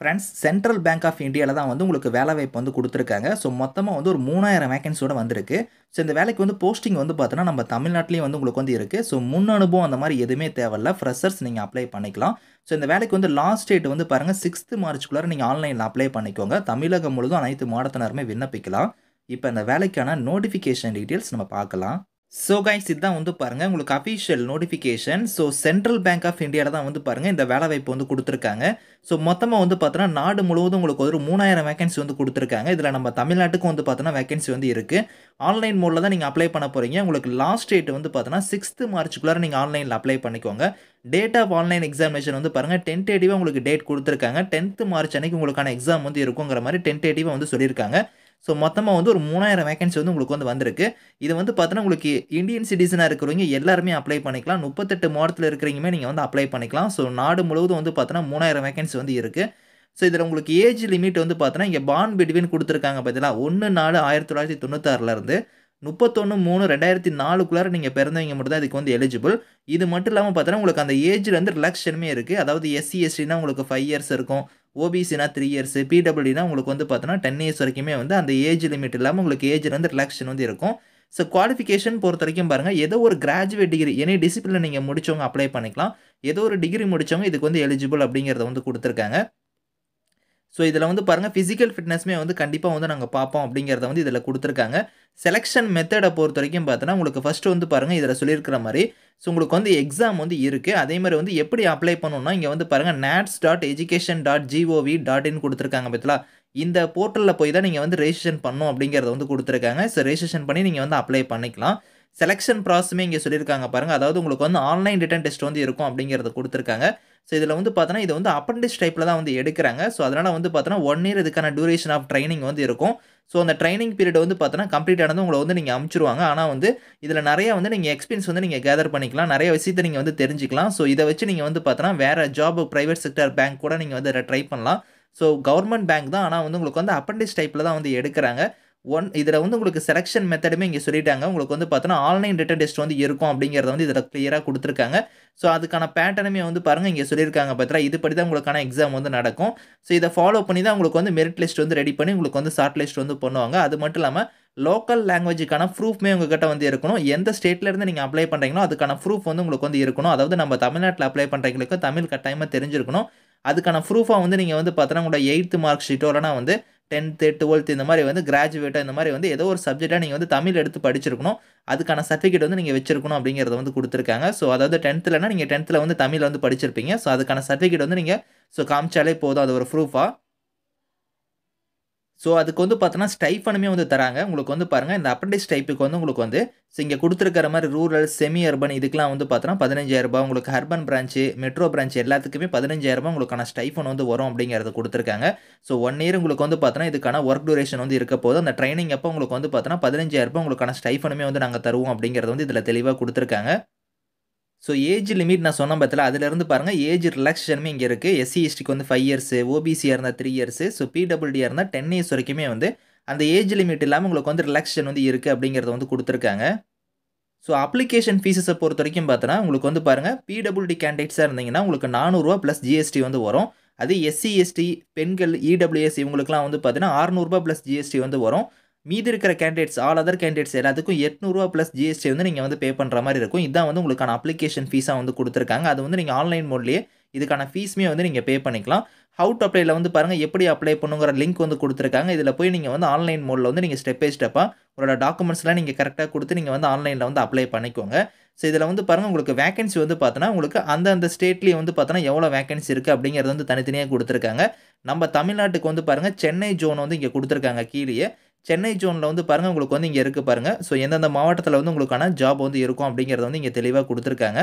friends central bank of இந்தியாவில் தான் வந்து உங்களுக்கு வேலை வாய்ப்பு வந்து கொடுத்துருக்காங்க ஸோ மொத்தமாக வந்து ஒரு மூணாயிரம் வேகன்ஸோடு வந்திருக்கு ஸோ இந்த வேலைக்கு வந்து போஸ்டிங் வந்து பார்த்தோன்னா நம்ம தமிழ்நாட்டிலையும் வந்து உங்களுக்கு வந்து இருக்குது ஸோ முன் அனுபவம் அந்த மாதிரி எதுவுமே தேவையில்ல ஃப்ரெஷர்ஸ் நீங்கள் அப்ளை பண்ணிக்கலாம் ஸோ இந்த வேலைக்கு வந்து லாஸ்ட் டேட் வந்து பாருங்கள் சிக்ஸ்த்து மார்ச்சுக்குள்ளே நீங்கள் ஆன்லைனில் அப்ளை பண்ணிக்கோங்க தமிழகம் முழுதும் அனைத்து மாடத்தினருமே விண்ணப்பிக்கலாம் இப்போ இந்த வேலைக்கான நோட்டிஃபிகேஷன் டீட்டெயில்ஸ் நம்ம பார்க்கலாம் ஸோ கைஸ் இதுதான் வந்து பாருங்கள் உங்களுக்கு official notification so central bank of இந்தியாவில் தான் வந்து பாருங்கள் இந்த வேலைவாய்ப்பு வந்து கொடுத்துருக்காங்க ஸோ மொத்தமாக வந்து பார்த்தோன்னா நாடு முழுவதும் உங்களுக்கு ஒரு மூணாயிரம் வேகன்சி வந்து கொடுத்துருக்காங்க இதில் நம்ம தமிழ்நாட்டுக்கும் வந்து பார்த்தோன்னா வேகன்சி வந்து இருக்குது ஆன்லைன் மோடில் தான் நீங்கள் அப்ளை பண்ண போகிறீங்க உங்களுக்கு லாஸ்ட் டேட் வந்து பார்த்தோன்னா சிக்ஸ்த்து மார்ச்சுக்குள்ளே நீங்கள் ஆன்லைனில் அப்ளை பண்ணிக்கோங்க டேட் ஆஃப் ஆன்லைன் எக்ஸாமினேஷன் வந்து பாருங்கள் டென்டேட்டிவாக உங்களுக்கு டேட் கொடுத்துருக்காங்க டென்த்து மார்ச் அன்னைக்கு உங்களுக்கான எக்ஸாம் வந்து இருக்குங்கிற மாதிரி டென்டேட்டிவாக வந்து சொல்லியிருக்காங்க ஸோ மொத்தமாக வந்து ஒரு மூணாயிரம் வேகன்சி வந்து உங்களுக்கு வந்து வந்திருக்கு இது வந்து பார்த்தீங்கன்னா உங்களுக்கு இந்தியன் சிட்டிசனாக இருக்கிறவங்க எல்லாருமே அப்ளை பண்ணிக்கலாம் முப்பத்தெட்டு மாவட்டத்தில் இருக்கிறவங்க நீங்கள் வந்து அப்ளை பண்ணிக்கலாம் ஸோ நாடு முழுவதும் வந்து பார்த்தோன்னா மூணாயிரம் வேகன்சி வந்து இருக்குது ஸோ இதில் உங்களுக்கு ஏஜ் லிமிட் வந்து பார்த்தோன்னா இங்கே பான் பிட்வீன் கொடுத்துருக்காங்க பார்த்தீங்களா ஒன்று நாலு ஆயிரத்தி தொள்ளாயிரத்தி தொண்ணூத்தாறுலேருந்து முப்பத்தொன்று மூணு ரெண்டாயிரத்தி நாலுக்குள்ளார நீங்கள் பிறந்தவங்க மட்டும் தான் இதுக்கு வந்து எலிஜிபிள் இது மட்டும் இல்லாமல் பார்த்தோன்னா உங்களுக்கு அந்த ஏஜில் வந்து ரிலாக்ஸேஷனுமே இருக்குது அதாவது எஸ்சி எஸ்டினா உங்களுக்கு ஃபைவ் இயர்ஸ் இருக்கும் ஓபிசினா த்ரீ இயர்ஸ் பிடபிள்யூனா உங்களுக்கு வந்து பார்த்தோன்னா டென் இயர்ஸ் வரைக்குமே வந்து அந்த ஏஜ் லிமிட் இல்லாமல் உங்களுக்கு ஏஜில் வந்து ரிலாக்ஷன் வந்து இருக்கும் ஸோ குவாலிஃபிகேஷன் பொறுத்த வரைக்கும் பாருங்கள் ஏதோ ஒரு கிராஜுவேட் டிகிரி எனி டிசிப்ளின் நீங்கள் முடிச்சவங்க அப்ளை பண்ணிக்கலாம் ஏதோ ஒரு டிகிரி முடித்தவங்க இதுக்கு வந்து எலிஜிபிள் அப்படிங்கிறத வந்து கொடுத்துருக்காங்க ஸோ இதில் வந்து பாருங்கள் ஃபிசிக்கல் ஃபிட்னஸ்மே வந்து கண்டிப்பாக வந்து நாங்கள் பார்ப்போம் அப்படிங்கிறத வந்து இதில் கொடுத்துருக்காங்க செலெக்ஷன் மெத்தடை பொறுத்த வரைக்கும் பார்த்தோன்னா உங்களுக்கு ஃபஸ்ட்டு வந்து பாருங்கள் இதில் சொல்லியிருக்கிற மாதிரி ஸோ உங்களுக்கு வந்து எக்ஸாம் வந்து இருக்குது அதே மாதிரி வந்து எப்படி அப்ளை பண்ணணும்னா இங்கே வந்து பாருங்கள் NATS dot education dot GOV dot in கொடுத்துருக்காங்க பார்த்தீங்களா இந்த போர்ட்டலில் போய் தான் நீங்கள் வந்து ரெஜிஸ்ட்ரேஷன் பண்ணும் அப்படிங்கிறத வந்து கொடுத்துருக்காங்க ஸோ ரெஜிஸ்ட்ரேஷன் பண்ணி நீங்கள் வந்து அப்ளை பண்ணிக்கலாம் செலெக்ஷன் ப்ராசஸுமே இங்கே சொல்லியிருக்காங்க பாருங்கள் அதாவது உங்களுக்கு வந்து ஆன்லைன் ரிட்டன் டெஸ்ட் வந்து இருக்கும் அப்படிங்கிறத கொடுத்துருக்காங்க ஸோ இதில் வந்து பார்த்தோன்னா இது வந்து அப்ரண்டிஸ் டைப்பில் தான் வந்து எடுக்கிறாங்க ஸோ அதனால் வந்து பார்த்தோன்னா ஒன் இயர் இதுக்கான டியூரேஷன் ஆஃப் ட்ரைனிங் வந்து இருக்கும் ஸோ அந்த ட்ரைனிங் பீரியட் வந்து பார்த்தோன்னா கம்ப்ளீட் ஆனது உங்களை வந்து நீங்கள் அமுச்சிருவாங்க ஆனால் வந்து இதில் நிறையா வந்து நீங்கள் எக்ஸ்பீரியன்ஸ் வந்து நீங்கள் கேதர் பண்ணிக்கலாம் நிறைய விஷயத்தை நீங்கள் வந்து தெரிஞ்சிக்கலாம் ஸோ இதை வச்சு நீங்கள் வந்து பார்த்தோன்னா வேறு ஜாப் ப்ரைவேட் செக்டர் பேங்க் கூட நீங்கள் வந்து ட்ரை பண்ணலாம் ஸோ கவர்மெண்ட் பேங்க் தான் ஆனால் வந்து உங்களுக்கு வந்து அப்ரண்டிஸ் டைப்பில் தான் வந்து எடுக்கிறாங்க ஒன் இதில் வந்து உங்களுக்கு செலெக்ஷன் மெத்தடுமே இங்கே சொல்லிட்டாங்க உங்களுக்கு வந்து பார்த்தோன்னா ஆன்லைன் ரிட்டன் டெஸ்ட் வந்து இருக்கும் அப்படிங்கிறத வந்து இதில் கிளியராக கொடுத்துருக்காங்க ஸோ அதுக்கான பேட்டர்னுமே வந்து பாருங்கள் இங்கே சொல்லியிருக்காங்க பார்த்தா இதுபடி தான் உங்களுக்கான எக்ஸாம் வந்து நடக்கும் ஸோ இதை ஃபாலோ பண்ணி தான் உங்களுக்கு வந்து மெரிட் லிஸ்ட் வந்து ரெடி பண்ணி உங்களுக்கு வந்து ஷார்ட் லிஸ்ட் வந்து பண்ணுவாங்க அது மட்டும் இல்லாமல் லோக்கல் லாங்குவேஜுக்கான ப்ரூஃப்மே உங்ககிட்ட வந்து இருக்கணும் எந்த ஸ்டேட்லேருந்து நீங்கள் அப்ளை பண்ணுறீங்களோ அதுக்கான ப்ரூஃப் வந்து உங்களுக்கு வந்து இருக்கணும் அதாவது நம்ம தமிழ்நாட்டில் அப்ளை பண்ணுறவங்களுக்கு தமிழ் கட்டாயமாக தெரிஞ்சிருக்கணும் அதுக்கான ப்ரூஃபாக வந்து நீங்கள் வந்து பார்த்தோன்னா உங்களோட எயித்து மார்க் ஷீட்டோடனா வந்து டென்த்து டுவெல்த் இந்த மாதிரி வந்து கிராஜுவேட்டாக இந்த மாதிரி வந்து ஏதோ ஒரு சப்ஜெக்டாக நீங்கள் வந்து தமிழ் எடுத்து படிச்சிருக்கணும் அதுக்கான சர்டிஃபிகேட் வந்து நீங்கள் வச்சிருக்கணும் அப்படிங்கிறத வந்து கொடுத்துருக்காங்க ஸோ அதாவது டென்த்துலனா நீங்கள் டென்த்தில் வந்து தமிழ் வந்து படிச்சிருப்பீங்க ஸோ அதுக்கான சர்டிஃபிகேட் வந்து நீங்கள் ஸோ காமிச்சாலே போதும் அது ஒரு ப்ரூஃபாக ஸோ அதுக்கு வந்து பார்த்தோன்னா ஸ்டைஃபனுமே வந்து தராங்க உங்களுக்கு வந்து பாருங்கள் இந்த அப்ரண்டிஸ் டைப்புக்கு வந்து உங்களுக்கு வந்து ஸோ இங்கே கொடுத்துருக்கிற மாதிரி ரூரல் செமி அர்பன் இதுக்கெலாம் வந்து பார்த்தோன்னா பதினஞ்சாயிரரூபா உங்களுக்கு அர்பன் பிரான்ச்சு மெட்ரோ பிரான்ச் எல்லாத்துக்குமே பதினஞ்சாயிரரூபா உங்களுக்கான ஸ்டைஃபன் வந்து வரும் அப்படிங்கிறத கொடுத்துருக்காங்க ஸோ ஒன் இயர் உங்களுக்கு வந்து பார்த்தோன்னா இதுக்கான ஒர்க் டூரேஷன் வந்து இருக்க போது அந்த ட்ரைனிங் அப்போ உங்களுக்கு வந்து பார்த்தோன்னா பதினஞ்சாயிரரூபா உங்களுக்கான ஸ்டைஃபனுமே வந்து நாங்கள் தருவோம் அப்படிங்கிறது வந்து இதில் தெளிவாக கொடுத்துருக்காங்க ஸோ ஏஜ் லிமிட் நான் சொன்ன பத்தில் அதிலிருந்து பாருங்கள் ஏஜ் ரிலாக்ஸேஷனுமே இங்கே இருக்குது எஸ்சி ஹிஸ்டிக்கு வந்து ஃபைவ் இயர்ஸு ஓபிசியாக இருந்தால் த்ரீ இயர்ஸு ஸோ பிடபிள்டியாக இருந்தால் டென் இயர்ஸ் வரைக்குமே வந்து அந்த ஏஜ் லிமிட் இல்லாமல் உங்களுக்கு வந்து ரிலாக்ஸேஷன் வந்து இருக்குது அப்படிங்கிறத வந்து கொடுத்துருக்காங்க ஸோ அப்ளிகேஷன் ஃபீஸஸை பொறுத்த வரைக்கும் பார்த்தோன்னா உங்களுக்கு வந்து பாருங்கள் பிடபிள்டி கேண்டிடேட்ஸாக இருந்தீங்கன்னா உங்களுக்கு நானூறுரூவா ப்ளஸ் ஜிஎஸ்டி வந்து வரும் அது எஸ்சி எஸ்டி பெண்கள் இடபிள்யூஎஸ் e இவங்களுக்குலாம் வந்து பார்த்தீங்கன்னா அறநூறுபா ப்ளஸ் ஜிஎஸ்டி வந்து வரும் மீதி இருக்கிற கேண்டிடேட்ஸ் ஆல் அதர் கேண்டிடேட்ஸ் எல்லாத்துக்கும் எட்நூறுவா ப்ளஸ் ஜிஎஸ்டி வந்து நீங்கள் வந்து பே பண்ணுற மாதிரி இருக்கும் இதான் வந்து உங்களுக்கான அப்ளிகேஷன் ஃபீஸாக வந்து கொடுத்துருக்காங்க அது வந்து நீங்கள் ஆன்லைன் மோட்லேயே இதுக்கான ஃபீஸுமே வந்து நீங்கள் பே பண்ணிக்கலாம் ஹவு டு அப்ளைல வந்து பாருங்கள் எப்படி அப்ளை பண்ணுங்கிற லிங்க் வந்து கொடுத்துருக்காங்க இதில் போய் நீங்கள் வந்து ஆன்லைன் மோடில் வந்து நீங்கள் ஸ்டெப் பை ஸ்டெப்பாக உங்களோட டாக்குமெண்ட்ஸ்லாம் நீங்கள் கரெக்டாக கொடுத்து நீங்கள் வந்து ஆன்லைனில் வந்து அப்ளை பண்ணிக்கோங்க ஸோ இதில் வந்து பாருங்கள் உங்களுக்கு வேகன்சி வந்து பார்த்தோன்னா உங்களுக்கு அந்தந்த ஸ்டேட்லேயே வந்து பார்த்தோன்னா எவ்வளோ வேகன்சி இருக்குது அப்படிங்கிறது வந்து தனித்தனியாக கொடுத்துருக்காங்க நம்ம தமிழ்நாட்டுக்கு வந்து பாருங்கள் சென்னை ஜோன் வந்து இங்கே கொடுத்துருக்காங்க கீழே சென்னை ஜோனில் வந்து பாருங்கள் உங்களுக்கு வந்து இங்கே இருக்குது பாருங்கள் ஸோ எந்தெந்த மாவட்டத்தில் வந்து உங்களுக்கான ஜாப் வந்து இருக்கும் அப்படிங்கிறத வந்து இங்கே தெளிவாக கொடுத்துருக்காங்க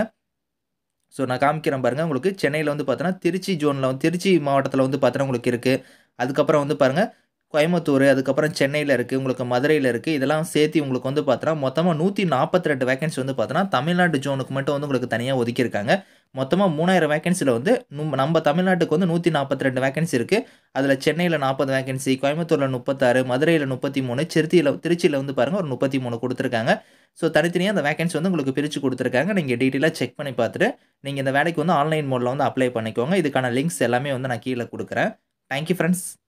ஸோ நான் காமிக்கிறேன் பாருங்கள் உங்களுக்கு சென்னையில் வந்து பார்த்தோன்னா திருச்சி ஜோனில் வந்து திருச்சி மாவட்டத்தில் வந்து பார்த்தோன்னா உங்களுக்கு இருக்குது அதுக்கப்புறம் வந்து பாருங்கள் கோயம்புத்தூர் அதுக்கப்புறம் சென்னையில் இருக்குது உங்களுக்கு மதுரையில் இருக்குது இதெல்லாம் சேர்த்து உங்களுக்கு வந்து பார்த்தோன்னா மொத்தமாக நூற்றி நாற்பத்தி ரெண்டு வேகன்சி வந்து பார்த்தோன்னா தமிழ்நாடு ஜோனுக்கு மட்டும் வந்து உங்களுக்கு தனியாக ஒதுக்கியிருக்காங்க மொத்தமாக மூணாயிரம் வேகன்சியில் வந்து நம்ம தமிழ்நாட்டுக்கு வந்து நூற்றி நாற்பத்தி ரெண்டு வேகன்சி இருக்குது அதில் சென்னையில் நாற்பது வேகன்சி கோயம்புத்தூரில் முப்பத்தாறு மதுரையில் முப்பத்தி மூணு சிறுத்தியில் திருச்சியில் வந்து பாருங்கள் ஒரு முப்பத்தி மூணு கொடுத்துருக்காங்க ஸோ தனித்தனியாக அந்த வேகன்சி வந்து உங்களுக்கு பிரித்து கொடுத்துருக்காங்க நீங்கள் டீட்டெயிலாக செக் பண்ணி பார்த்துட்டு நீங்கள் இந்த வேலைக்கு வந்து ஆன்லைன் மோடில் வந்து அப்ளை பண்ணிக்கோங்க இதுக்கான லிங்க்ஸ் எல்லாமே வந்து நான் கீழே கொடுக்குறேன் தேங்க்யூ ஃப்ரெண்ட்ஸ்